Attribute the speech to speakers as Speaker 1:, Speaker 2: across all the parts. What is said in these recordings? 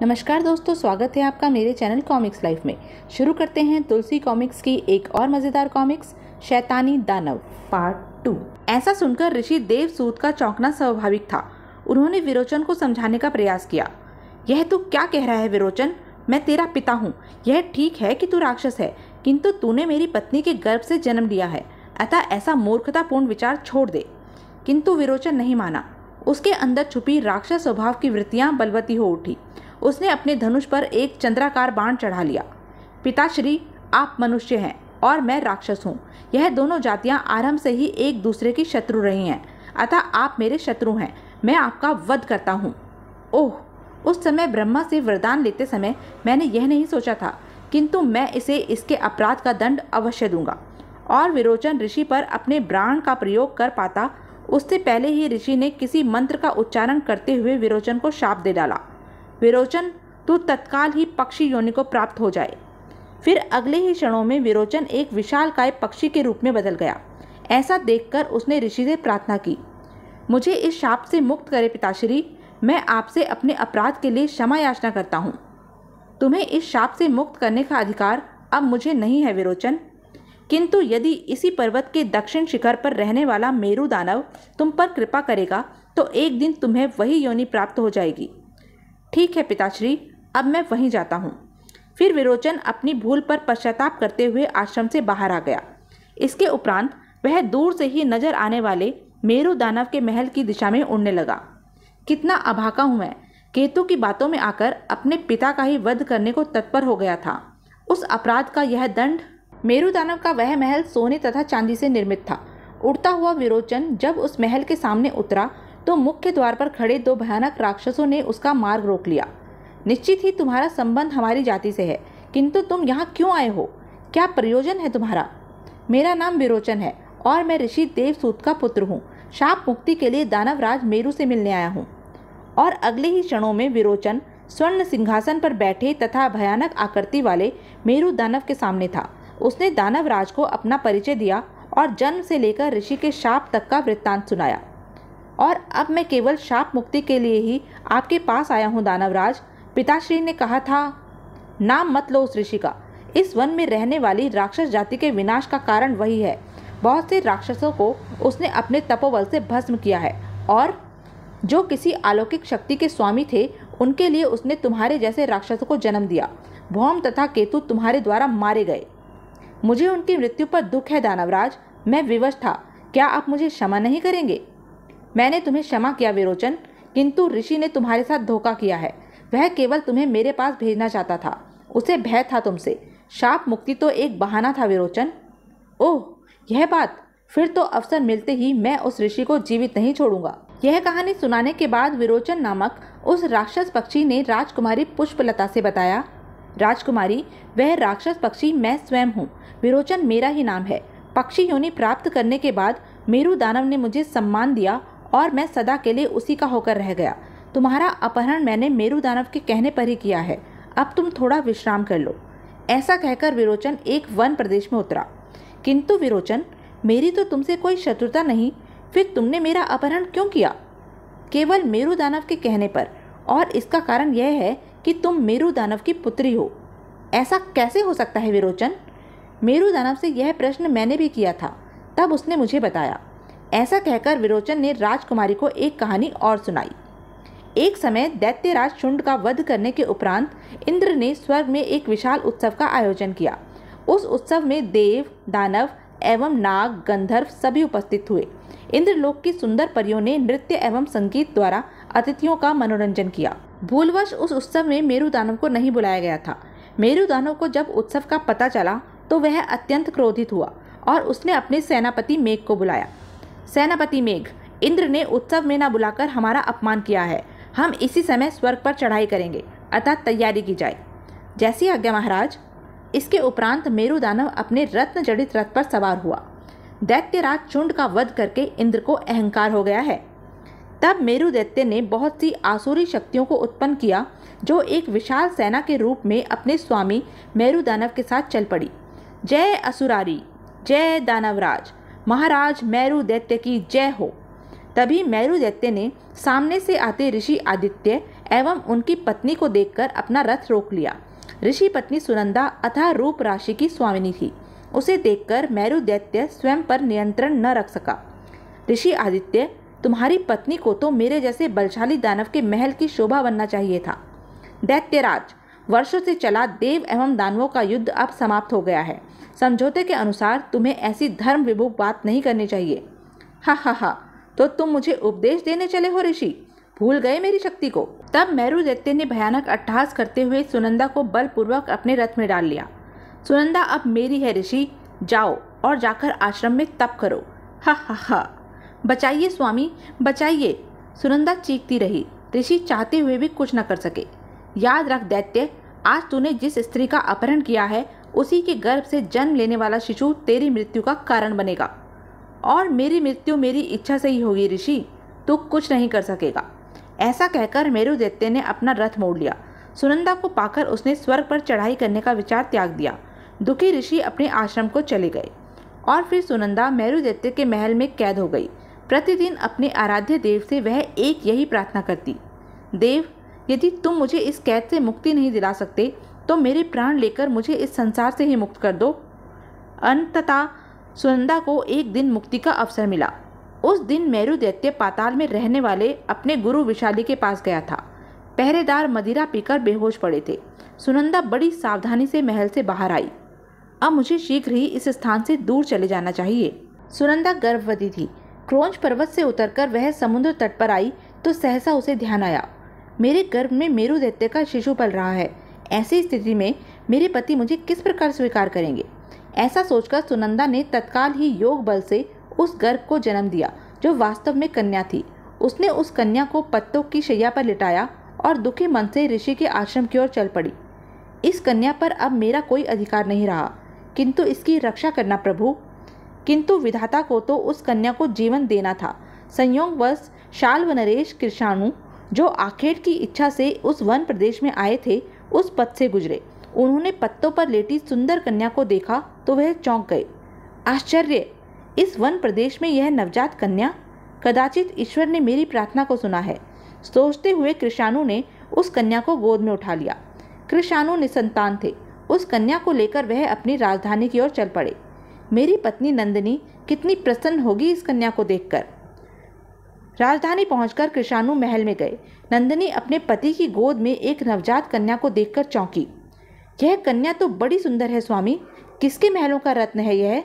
Speaker 1: नमस्कार दोस्तों स्वागत है आपका मेरे चैनल कॉमिक्स लाइफ में शुरू करते हैं तुलसी कॉमिक्स की एक और मज़ेदार कॉमिक्स शैतानी दानव पार्ट टू ऐसा सुनकर ऋषि देव सूद का चौंकना स्वाभाविक था उन्होंने विरोचन को समझाने का प्रयास किया यह तू क्या कह रहा है विरोचन मैं तेरा पिता हूँ यह ठीक है कि तू राक्षस है किंतु तूने मेरी पत्नी के गर्भ से जन्म लिया है अतः ऐसा मूर्खतापूर्ण विचार छोड़ दे किंतु विरोचन नहीं माना उसके अंदर छुपी राक्षस स्वभाव की वृत्तियाँ बलवती हो उठी उसने अपने धनुष पर एक चंद्राकार बाण चढ़ा लिया पिताश्री आप मनुष्य हैं और मैं राक्षस हूँ यह दोनों जातियाँ आरंभ से ही एक दूसरे की शत्रु रही हैं अतः आप मेरे शत्रु हैं मैं आपका वध करता हूँ ओह उस समय ब्रह्मा से वरदान लेते समय मैंने यह नहीं सोचा था किंतु मैं इसे इसके अपराध का दंड अवश्य दूंगा और विरोचन ऋषि पर अपने ब्राण का प्रयोग कर पाता उससे पहले ही ऋषि ने किसी मंत्र का उच्चारण करते हुए विरोचन को शाप दे डाला विरोचन तो तत्काल ही पक्षी योनि को प्राप्त हो जाए फिर अगले ही क्षणों में विरोचन एक विशाल काय पक्षी के रूप में बदल गया ऐसा देखकर उसने ऋषि से प्रार्थना की मुझे इस शाप से मुक्त करे पिताश्री मैं आपसे अपने अपराध के लिए क्षमा याचना करता हूँ तुम्हें इस शाप से मुक्त करने का अधिकार अब मुझे नहीं है विरोचन किंतु यदि इसी पर्वत के दक्षिण शिखर पर रहने वाला मेरु दानव तुम पर कृपा करेगा तो एक दिन तुम्हें वही योनि प्राप्त हो जाएगी ठीक है पिताश्री अब मैं वहीं जाता हूँ फिर विरोचन अपनी भूल पर पश्चाताप करते हुए आश्रम से बाहर आ गया इसके उपरांत वह दूर से ही नजर आने वाले मेरु दानव के महल की दिशा में उड़ने लगा कितना अभाका हूँ मैं केतु की बातों में आकर अपने पिता का ही वध करने को तत्पर हो गया था उस अपराध का यह दंड मेरु दानव का वह महल सोने तथा चांदी से निर्मित था उड़ता हुआ विरोचन जब उस महल के सामने उतरा तो मुख्य द्वार पर खड़े दो भयानक राक्षसों ने उसका मार्ग रोक लिया निश्चित ही तुम्हारा संबंध हमारी जाति से है किंतु तुम यहाँ क्यों आए हो क्या प्रयोजन है तुम्हारा मेरा नाम विरोचन है और मैं ऋषि देवसूत का पुत्र हूँ शाप मुक्ति के लिए दानवराज मेरू से मिलने आया हूँ और अगले ही क्षणों में विरोचन स्वर्ण सिंहासन पर बैठे तथा भयानक आकृति वाले मेरू दानव के सामने था उसने दानवराज को अपना परिचय दिया और जन्म से लेकर ऋषि के शाप तक का वृत्तांत सुनाया और अब मैं केवल शाप मुक्ति के लिए ही आपके पास आया हूँ दानवराज पिताश्री ने कहा था नाम मत लो उस ऋषि का इस वन में रहने वाली राक्षस जाति के विनाश का कारण वही है बहुत से राक्षसों को उसने अपने तपोबल से भस्म किया है और जो किसी अलौकिक शक्ति के स्वामी थे उनके लिए उसने तुम्हारे जैसे राक्षसों को जन्म दिया भौम तथा केतु तुम्हारे द्वारा मारे गए मुझे उनकी मृत्यु पर दुख है दानवराज मैं विवश था क्या आप मुझे क्षमा नहीं करेंगे मैंने तुम्हें क्षमा किया विरोचन किंतु ऋषि ने तुम्हारे साथ धोखा किया है वह केवल तुम्हें मेरे पास भेजना चाहता था उसे भय था तुमसे शाप मुक्ति तो एक बहाना था विरोचन ओह यह बात फिर तो अवसर मिलते ही मैं उस ऋषि को जीवित नहीं छोड़ूंगा यह कहानी सुनाने के बाद विरोचन नामक उस राक्षस पक्षी ने राजकुमारी पुष्पलता से बताया राजकुमारी वह राक्षस पक्षी मैं स्वयं हूँ विरोचन मेरा ही नाम है पक्षी योनि प्राप्त करने के बाद मेरू दानव ने मुझे सम्मान दिया और मैं सदा के लिए उसी का होकर रह गया तुम्हारा अपहरण मैंने मेरू दानव के कहने पर ही किया है अब तुम थोड़ा विश्राम कर लो ऐसा कहकर विरोचन एक वन प्रदेश में उतरा किंतु विरोचन मेरी तो तुमसे कोई शत्रुता नहीं फिर तुमने मेरा अपहरण क्यों किया केवल मेरु दानव के कहने पर और इसका कारण यह है कि तुम मेरू दानव की पुत्री हो ऐसा कैसे हो सकता है विरोचन मेरु दानव से यह प्रश्न मैंने भी किया था तब उसने मुझे बताया ऐसा कहकर विरोचन ने राजकुमारी को एक कहानी और सुनाई एक समय दैत्यराज शुंड का वध करने के उपरांत इंद्र ने स्वर्ग में एक विशाल उत्सव का आयोजन किया उस उत्सव में देव दानव एवं नाग गंधर्व सभी उपस्थित हुए इंद्रलोक की सुंदर परियों ने नृत्य एवं संगीत द्वारा अतिथियों का मनोरंजन किया भूलवश उस उत्सव में मेरु दानव को नहीं बुलाया गया था मेरु दानव को जब उत्सव का पता चला तो वह अत्यंत क्रोधित हुआ और उसने अपने सेनापति मेघ को बुलाया सेनापति मेघ इंद्र ने उत्सव में न बुलाकर हमारा अपमान किया है हम इसी समय स्वर्ग पर चढ़ाई करेंगे अतः तैयारी की जाए जैसी आज्ञा महाराज इसके उपरांत मेरु दानव अपने रत्न जड़ित रथ पर सवार हुआ दैत्यराज चुंड का वध करके इंद्र को अहंकार हो गया है तब मेरु दैत्य ने बहुत सी आसुरी शक्तियों को उत्पन्न किया जो एक विशाल सेना के रूप में अपने स्वामी मेरु दानव के साथ चल पड़ी जय असुरारी जय दानवराज महाराज मैरू दैत्य की जय हो तभी मैरू दैत्य ने सामने से आते ऋषि आदित्य एवं उनकी पत्नी को देखकर अपना रथ रोक लिया ऋषि पत्नी सुनंदा अथा रूप राशि की स्वामिनी थी उसे देखकर मैरू दैत्य स्वयं पर नियंत्रण न रख सका ऋषि आदित्य तुम्हारी पत्नी को तो मेरे जैसे बलशाली दानव के महल की शोभा बनना चाहिए था दैत्यराज वर्षों से चला देव एवं दानवों का युद्ध अब समाप्त हो गया है समझौते के अनुसार तुम्हें ऐसी धर्म विभुक बात नहीं करनी चाहिए हा हा हा तो तुम मुझे उपदेश देने चले हो ऋषि भूल गए मेरी शक्ति को तब मैरू दैत्य ने भयानक अट्ठहास करते हुए सुनंदा को बलपूर्वक अपने रथ में डाल लिया सुनंदा अब मेरी है ऋषि जाओ और जाकर आश्रम में तप करो हा हा हा बचाइए स्वामी बचाइए सुनंदा चीखती रही ऋषि चाहते हुए भी कुछ न कर सके याद रख दैत्य आज तूने जिस स्त्री का अपहरण किया है उसी के गर्भ से जन्म लेने वाला शिशु तेरी मृत्यु का कारण बनेगा और मेरी मृत्यु मेरी इच्छा से ही होगी ऋषि तू कुछ नहीं कर सकेगा ऐसा कहकर मेरु दैत्य ने अपना रथ मोड़ लिया सुनंदा को पाकर उसने स्वर्ग पर चढ़ाई करने का विचार त्याग दिया दुखी ऋषि अपने आश्रम को चले गए और फिर सुनंदा मेरुदैत्य के महल में कैद हो गई प्रतिदिन अपने आराध्य देव से वह एक यही प्रार्थना करती देव यदि तुम मुझे इस कैद से मुक्ति नहीं दिला सकते तो मेरे प्राण लेकर मुझे इस संसार से ही मुक्त कर दो अंततः सुनंदा को एक दिन मुक्ति का अवसर मिला उस दिन मेरु दैत्य पाताल में रहने वाले अपने गुरु विशाली के पास गया था पहरेदार मदिरा पीकर बेहोश पड़े थे सुनंदा बड़ी सावधानी से महल से बाहर आई अब मुझे शीघ्र ही इस स्थान से दूर चले जाना चाहिए सुनंदा गर्भवती थी क्रोंच पर्वत से उतरकर वह समुद्र तट पर आई तो सहसा उसे ध्यान आया मेरे गर्भ में मेरु दैत्य का शिशु पल रहा है ऐसी स्थिति में मेरे पति मुझे किस प्रकार स्वीकार करेंगे ऐसा सोचकर सुनंदा ने तत्काल ही योग बल से उस गर्भ को जन्म दिया जो वास्तव में कन्या थी उसने उस कन्या को पत्तों की शैया पर लिटाया और दुखी मन से ऋषि के आश्रम की ओर चल पड़ी इस कन्या पर अब मेरा कोई अधिकार नहीं रहा किंतु इसकी रक्षा करना प्रभु किंतु विधाता को तो उस कन्या को जीवन देना था संयोगवश शाल्व नरेश कृषाणु जो आखेट की इच्छा से उस वन प्रदेश में आए थे उस पथ से गुजरे उन्होंने पत्तों पर लेटी सुंदर कन्या को देखा तो वह चौंक गए आश्चर्य इस वन प्रदेश में यह नवजात कन्या कदाचित ईश्वर ने मेरी प्रार्थना को सुना है सोचते हुए कृषाणु ने उस कन्या को गोद में उठा लिया कृषाणु निसंतान थे उस कन्या को लेकर वह अपनी राजधानी की ओर चल पड़े मेरी पत्नी नंदिनी कितनी प्रसन्न होगी इस कन्या को देखकर राजधानी पहुंचकर कृषाणु महल में गए नंदनी अपने पति की गोद में एक नवजात कन्या को देखकर चौंकी यह कन्या तो बड़ी सुंदर है स्वामी किसके महलों का रत्न है यह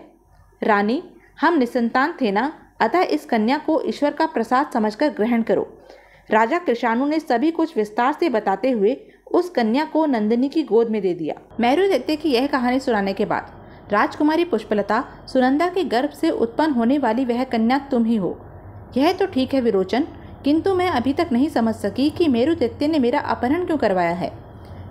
Speaker 1: रानी हम निसंतान थे ना अतः इस कन्या को ईश्वर का प्रसाद समझकर ग्रहण करो राजा कृषाणु ने सभी कुछ विस्तार से बताते हुए उस कन्या को नंदिनी की गोद में दे दिया मेहरू देखते की यह कहानी सुनाने के बाद राजकुमारी पुष्पलता सुनंदा के गर्भ से उत्पन्न होने वाली वह कन्या तुम ही हो यह तो ठीक है विरोचन किंतु मैं अभी तक नहीं समझ सकी कि मेरुदित्य ने मेरा अपहरण क्यों करवाया है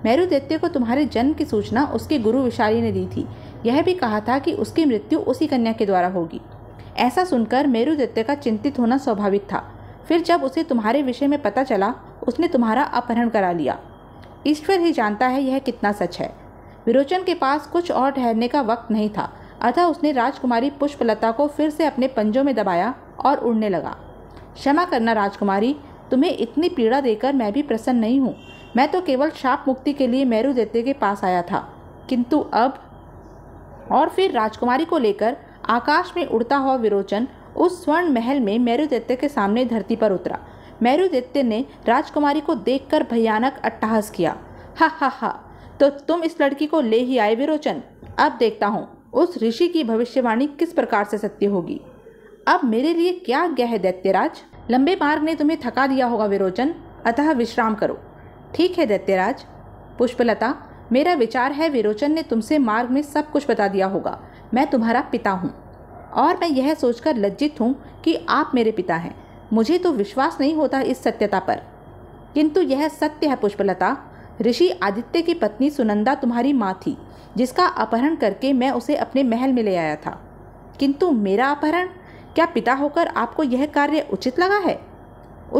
Speaker 1: मेरुदित्य को तुम्हारे जन्म की सूचना उसके गुरु विशाली ने दी थी यह भी कहा था कि उसकी मृत्यु उसी कन्या के द्वारा होगी ऐसा सुनकर मेरुदित्य का चिंतित होना स्वाभाविक था फिर जब उसे तुम्हारे विषय में पता चला उसने तुम्हारा अपहरण करा लिया ईश्वर ही जानता है यह कितना सच है विरोचन के पास कुछ और ठहरने का वक्त नहीं था अतः उसने राजकुमारी पुष्पलता को फिर से अपने पंजों में दबाया और उड़ने लगा क्षमा करना राजकुमारी तुम्हें इतनी पीड़ा देकर मैं भी प्रसन्न नहीं हूँ मैं तो केवल शाप मुक्ति के लिए मेरू देते के पास आया था किंतु अब और फिर राजकुमारी को लेकर आकाश में उड़ता हुआ विरोचन उस स्वर्ण महल में मेरू के सामने धरती पर उतरा मेरू ने राजकुमारी को देखकर भयानक अट्टहास किया हा हा हा तो तुम इस लड़की को ले ही आए विरोचन अब देखता हूँ उस ऋषि की भविष्यवाणी किस प्रकार से सत्य होगी अब मेरे लिए क्या आज्ञा है दैत्यराज लंबे मार्ग ने तुम्हें थका दिया होगा विरोचन अतः विश्राम करो ठीक है दैत्यराज पुष्पलता मेरा विचार है विरोचन ने तुमसे मार्ग में सब कुछ बता दिया होगा मैं तुम्हारा पिता हूँ और मैं यह सोचकर लज्जित हूँ कि आप मेरे पिता हैं मुझे तो विश्वास नहीं होता इस सत्यता पर किंतु यह सत्य है पुष्पलता ऋषि आदित्य की पत्नी सुनंदा तुम्हारी माँ थी जिसका अपहरण करके मैं उसे अपने महल में ले आया था किंतु मेरा अपहरण क्या पिता होकर आपको यह कार्य उचित लगा है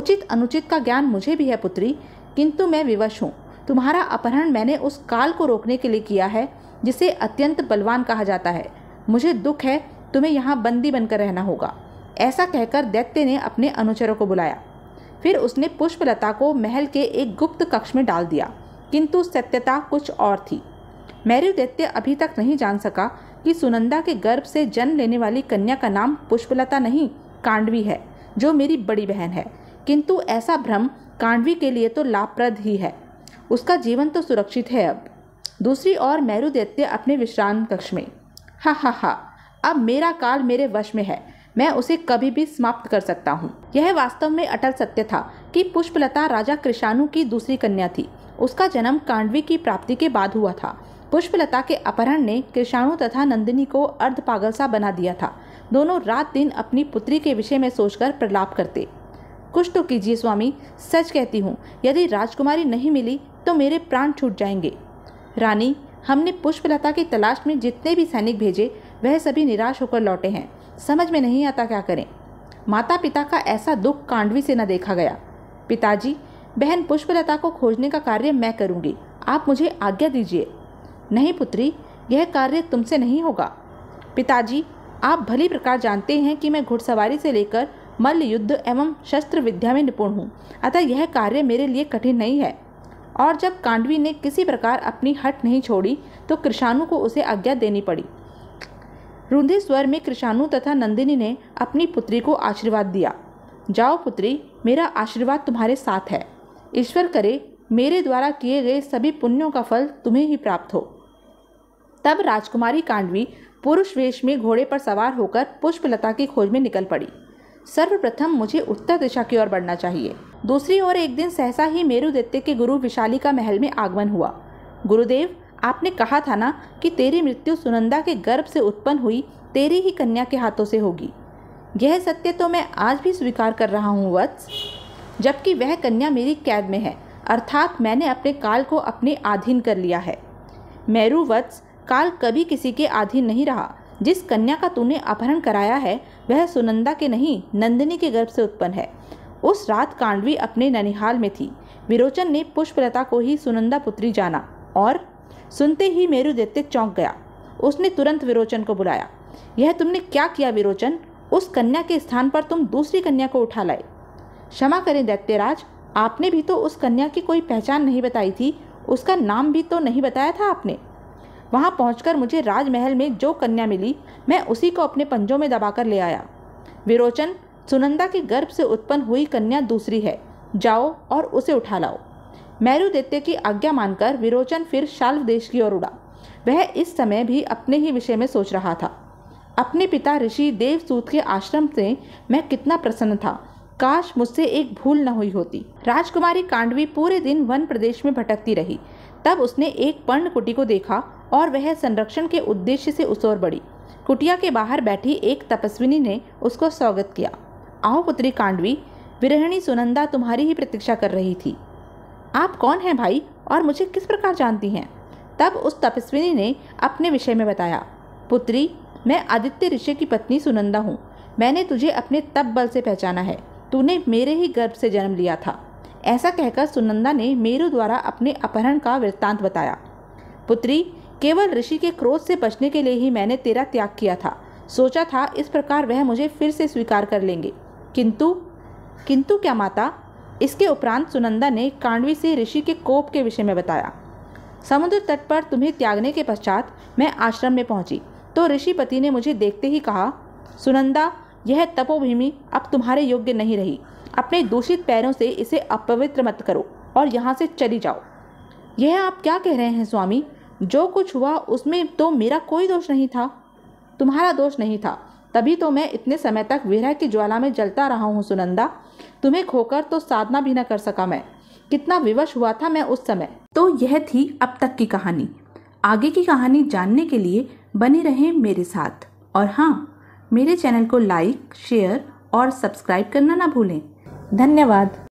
Speaker 1: उचित अनुचित का ज्ञान मुझे भी है पुत्री किंतु मैं विवश हूँ तुम्हारा अपहरण मैंने उस काल को रोकने के लिए किया है जिसे अत्यंत बलवान कहा जाता है मुझे दुख है तुम्हें यहाँ बंदी बनकर रहना होगा ऐसा कहकर दैत्य ने अपने अनुचरों को बुलाया फिर उसने पुष्पलता को महल के एक गुप्त कक्ष में डाल दिया किंतु सत्यता कुछ और थी मैरू दैत्य अभी तक नहीं जान सका कि सुनंदा के गर्भ से जन्म लेने वाली कन्या का नाम पुष्पलता नहीं कांडवी है जो मेरी बड़ी बहन है किंतु ऐसा भ्रम कांडवी के लिए तो लाभप्रद ही है उसका जीवन तो सुरक्षित है अब दूसरी ओर मैरुदैत्य अपने विश्राम कक्ष में हा हा हा अब मेरा काल मेरे वश में है मैं उसे कभी भी समाप्त कर सकता हूँ यह वास्तव में अटल सत्य था कि पुष्पलता राजा कृषाणु की दूसरी कन्या थी उसका जन्म कांडवी की प्राप्ति के बाद हुआ था पुष्पलता के अपहरण ने कृषाणु तथा नंदिनी को अर्ध पागल सा बना दिया था दोनों रात दिन अपनी पुत्री के विषय में सोचकर प्रलाप करते कुछ तो कीजिए स्वामी सच कहती हूँ यदि राजकुमारी नहीं मिली तो मेरे प्राण छूट जाएंगे रानी हमने पुष्पलता की तलाश में जितने भी सैनिक भेजे वह सभी निराश होकर लौटे हैं समझ में नहीं आता क्या करें माता पिता का ऐसा दुख कांडवी से न देखा गया पिताजी बहन पुष्पलता को खोजने का कार्य मैं करूँगी आप मुझे आज्ञा दीजिए नहीं पुत्री यह कार्य तुमसे नहीं होगा पिताजी आप भली प्रकार जानते हैं कि मैं घुड़सवारी से लेकर मल्ल युद्ध एवं शस्त्र विद्या में निपुण हूँ अतः यह कार्य मेरे लिए कठिन नहीं है और जब कांडवी ने किसी प्रकार अपनी हट नहीं छोड़ी तो कृषाणु को उसे आज्ञा देनी पड़ी रूंधे स्वर में कृषाणु तथा नंदिनी ने अपनी पुत्री को आशीर्वाद दिया जाओ पुत्री मेरा आशीर्वाद तुम्हारे साथ है ईश्वर करे मेरे द्वारा किए गए सभी पुण्यों का फल तुम्हें ही प्राप्त हो तब राजकुमारी कांडवी पुरुष वेश में घोड़े पर सवार होकर पुष्पलता की खोज में निकल पड़ी सर्वप्रथम मुझे उत्तर दिशा की ओर बढ़ना चाहिए दूसरी ओर एक दिन सहसा ही मेरुदित्य के गुरु विशाली का महल में आगमन हुआ गुरुदेव आपने कहा था ना कि तेरी मृत्यु सुनंदा के गर्भ से उत्पन्न हुई तेरी ही कन्या के हाथों से होगी यह सत्य तो मैं आज भी स्वीकार कर रहा हूँ वत्स जबकि वह कन्या मेरी कैद में है अर्थात मैंने अपने काल को अपने अधीन कर लिया है मेरू वत्स काल कभी किसी के आधीन नहीं रहा जिस कन्या का तूने अपहरण कराया है वह सुनंदा के नहीं नंदिनी के गर्भ से उत्पन्न है उस रात कांडवी अपने ननिहाल में थी विरोचन ने पुष्पलता को ही सुनंदा पुत्री जाना और सुनते ही देते चौंक गया उसने तुरंत विरोचन को बुलाया यह तुमने क्या किया विरोचन उस कन्या के स्थान पर तुम दूसरी कन्या को उठा लाए क्षमा करें दैत्यराज आपने भी तो उस कन्या की कोई पहचान नहीं बताई थी उसका नाम भी तो नहीं बताया था आपने वहाँ पहुंचकर मुझे राजमहल में जो कन्या मिली मैं उसी को अपने पंजों में दबाकर ले आया विरोचन सुनंदा के गर्भ से उत्पन्न हुई कन्या दूसरी है जाओ और उसे उठा लाओ मैरुदैत्य की आज्ञा मानकर विरोचन फिर शाल्व देश की ओर उड़ा वह इस समय भी अपने ही विषय में सोच रहा था अपने पिता ऋषि देवसूत के आश्रम से मैं कितना प्रसन्न था काश मुझसे एक भूल न हुई होती राजकुमारी कांडवी पूरे दिन वन प्रदेश में भटकती रही तब उसने एक पर्ण कुटी को देखा और वह संरक्षण के उद्देश्य से उस ओर बढ़ी कुटिया के बाहर बैठी एक तपस्विनी ने उसको स्वागत किया आहो पुत्री कांडवी विरहिणी सुनंदा तुम्हारी ही प्रतीक्षा कर रही थी आप कौन हैं भाई और मुझे किस प्रकार जानती हैं तब उस तपस्विनी ने अपने विषय में बताया पुत्री मैं आदित्य ऋषि की पत्नी सुनंदा हूँ मैंने तुझे अपने तप बल से पहचाना है तूने मेरे ही गर्भ से जन्म लिया था ऐसा कहकर सुनंदा ने मेरू द्वारा अपने अपहरण का वृत्तांत बताया पुत्री केवल ऋषि के क्रोध से बचने के लिए ही मैंने तेरा त्याग किया था सोचा था इस प्रकार वह मुझे फिर से स्वीकार कर लेंगे किंतु किंतु क्या माता इसके उपरांत सुनंदा ने कांडवी से ऋषि के कोप के विषय में बताया समुद्र तट पर तुम्हें त्यागने के पश्चात मैं आश्रम में पहुंची तो ऋषि पति ने मुझे देखते ही कहा सुनंदा यह तपोभूमि अब तुम्हारे योग्य नहीं रही अपने दूषित पैरों से इसे अपवित्र मत करो और यहाँ से चली जाओ यह आप क्या कह रहे हैं स्वामी जो कुछ हुआ उसमें तो मेरा कोई दोष नहीं था तुम्हारा दोष नहीं था तभी तो मैं इतने समय तक विरह की ज्वाला में जलता रहा हूँ सुनंदा तुम्हें खोकर तो साधना भी न कर सका मैं कितना विवश हुआ था मैं उस समय तो यह थी अब तक की कहानी आगे की कहानी जानने के लिए बने रहें मेरे साथ और हाँ मेरे चैनल को लाइक शेयर और सब्सक्राइब करना ना भूलें धन्यवाद